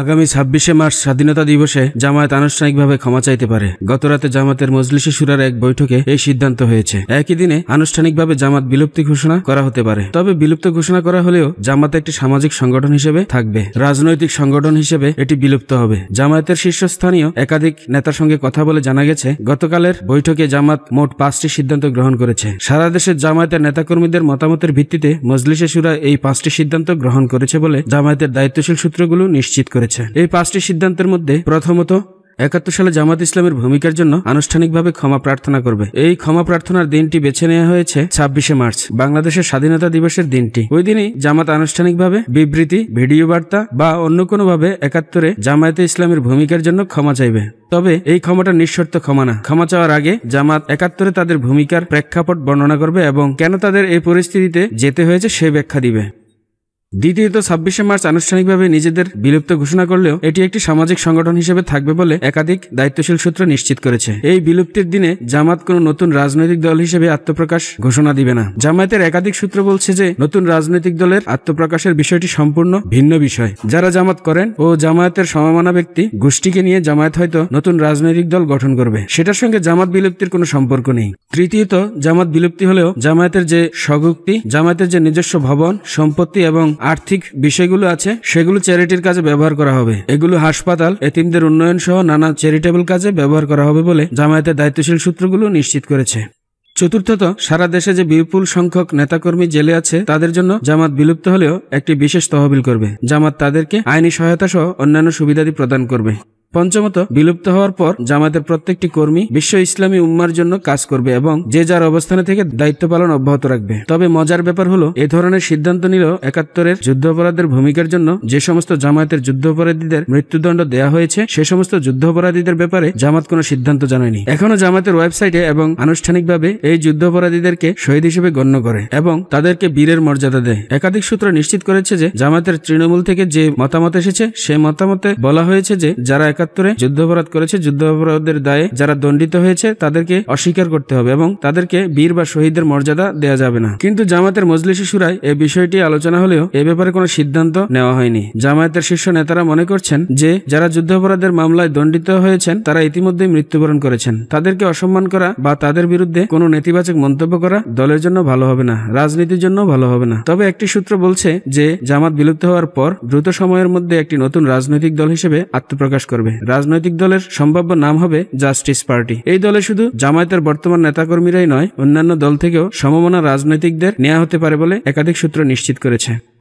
আগামী ছাব্বিশে মার্চ স্বাধীনতা দিবসে জামায়াত আনুষ্ঠানিকভাবে ক্ষমা চাইতে পারে গতরাতে জামাতের মজলিসে সুরার এক বৈঠকে এই সিদ্ধান্ত হয়েছে একই দিনে আনুষ্ঠানিকভাবে জামাত বিলুপ্তি ঘোষণা করা হতে পারে তবে বিলুপ্ত ঘোষণা করা হলেও জামাত একটি সামাজিক সংগঠন হিসেবে থাকবে রাজনৈতিক সংগঠন হিসেবে এটি বিলুপ্ত হবে জামায়াতের শীর্ষস্থানীয় একাধিক নেতার সঙ্গে কথা বলে জানা গেছে গতকালের বৈঠকে জামাত মোট পাঁচটি সিদ্ধান্ত গ্রহণ করেছে সারা দেশের জামায়াতের নেতাকর্মীদের মতামতের ভিত্তিতে মজলিশে সুরা এই পাঁচটি সিদ্ধান্ত গ্রহণ করেছে বলে জামায়াতের দায়িত্বশীল সূত্রগুলো নিশ্চিত করে করেছে এই পাঁচটি সিদ্ধান্তের মধ্যে প্রথমত একাত্তর সালে জামাত ইসলামের ভূমিকার জন্য আনুষ্ঠানিকভাবে ক্ষমা প্রার্থনা করবে এই ক্ষমা প্রার্থনার দিনটি বেছে নেওয়া হয়েছে ছাব্বিশে মার্চ বাংলাদেশের স্বাধীনতা দিবসের দিনটি ওই দিনই জামাত আনুষ্ঠানিকভাবে বিবৃতি ভিডিও বার্তা বা অন্য কোনোভাবে একাত্তরে জামায়াতে ইসলামের ভূমিকার জন্য ক্ষমা চাইবে তবে এই ক্ষমাটা নিঃশর্ত ক্ষমা না ক্ষমা চাওয়ার আগে জামাত একাত্তরে তাদের ভূমিকার প্রেক্ষাপট বর্ণনা করবে এবং কেন তাদের এই পরিস্থিতিতে যেতে হয়েছে সে ব্যাখ্যা দিবে দ্বিতীয়ত ছাব্বিশে মার্চ আনুষ্ঠানিকভাবে নিজেদের বিলুপ্ত ঘোষণা করলেও এটি একটি সামাজিক সংগঠন হিসেবে থাকবে বলে একাধিক দায়িত্বশীল সূত্র নিশ্চিত করেছে এই বিলুপ্তির দিনে জামাত কোনো নতুন রাজনৈতিক দল হিসেবে আত্মপ্রকাশ ঘোষণা দিবে না জামায়াতের একাধিক সূত্র বলছে যে নতুন রাজনৈতিক দলের আত্মপ্রকাশের বিষয়টি সম্পূর্ণ ভিন্ন বিষয় যারা জামাত করেন ও জামায়াতের সমমানা ব্যক্তি গোষ্ঠীকে নিয়ে জামায়াত হয়তো নতুন রাজনৈতিক দল গঠন করবে সেটার সঙ্গে জামাত বিলুপ্তির কোনো সম্পর্ক নেই তৃতীয়ত জামাত বিলুপ্তি হলেও জামায়াতের যে স্বগুক্তি জামায়াতের যে নিজস্ব ভবন সম্পত্তি এবং আর্থিক বিষয়গুলো আছে সেগুলো চ্যারিটির কাজে ব্যবহার করা হবে এগুলো হাসপাতাল এতিমদের উন্নয়ন সহ নানা চ্যারিটেবল কাজে ব্যবহার করা হবে বলে জামায়াতের দায়িত্বশীল সূত্রগুলো নিশ্চিত করেছে চতুর্থত সারা দেশে যে বিপুল সংখ্যক নেতাকর্মী জেলে আছে তাদের জন্য জামাত বিলুপ্ত হলেও একটি বিশেষ তহবিল করবে জামাত তাদেরকে আইনি সহায়তা সহ অন্যান্য সুবিধাদি প্রদান করবে পঞ্চমত বিলুপ্ত হওয়ার পর জামাতের প্রত্যেকটি কর্মী বিশ্ব ইসলামী উম্মার জন্য কাজ করবে এবং যে যার অবস্থানে থেকে দায়িত্ব পালন অব্যাহত রাখবে তবে মজার ব্যাপার হলো এ ধরনের সিদ্ধান্ত নিল একাত্তরের যুদ্ধাপরাধের ভূমিকার জন্য যে সমস্ত জামায়াতের যুদ্ধাপরাধীদের মৃত্যুদণ্ড দেয়া হয়েছে সে সমস্ত যুদ্ধাপরাধীদের ব্যাপারে জামাত কোনো সিদ্ধান্ত জানায়নি এখনো জামাতের ওয়েবসাইটে এবং আনুষ্ঠানিকভাবে এই যুদ্ধাপরাধীদেরকে শহীদ হিসেবে গণ্য করে এবং তাদেরকে বীরের মর্যাদা দেয় একাধিক সূত্র নিশ্চিত করেছে যে জামাতের তৃণমূল থেকে যে মতামত এসেছে সে মতামতে বলা হয়েছে যে যারা একাত্তরে যুদ্ধ অপরাধ করেছে যুদ্ধ অপরাধের দায়ে যারা দণ্ডিত হয়েছে তাদেরকে অস্বীকার করতে হবে এবং তাদেরকে বীর বা শহীদের মর্যাদা দেওয়া যাবে না কিন্তু জামাতের মজলিসি সুরায় এই বিষয়টি আলোচনা হলেও এ ব্যাপারে কোনো সিদ্ধান্ত নেওয়া হয়নি জামায়াতের শীর্ষ নেতারা মনে করছেন যে যারা যুদ্ধাপরাধের মামলায় দণ্ডিত হয়েছেন তারা ইতিমধ্যেই মৃত্যুবরণ করেছেন তাদেরকে অসম্মান করা বা তাদের বিরুদ্ধে কোনো নেতিবাচক মন্তব্য করা দলের জন্য ভালো হবে না রাজনীতির জন্য ভালো হবে না তবে একটি সূত্র বলছে যে জামাত বিলুপ্ত হওয়ার পর দ্রুত সময়ের মধ্যে একটি নতুন রাজনৈতিক দল হিসেবে আত্মপ্রকাশ করবে হবে রাজনৈতিক দলের সম্ভাব্য নাম হবে জাস্টিস পার্টি এই দলে শুধু জামায়াতের বর্তমান নেতাকর্মীরাই নয় অন্যান্য দল থেকেও সমমনা রাজনৈতিকদের নেওয়া হতে পারে বলে একাধিক সূত্র নিশ্চিত করেছে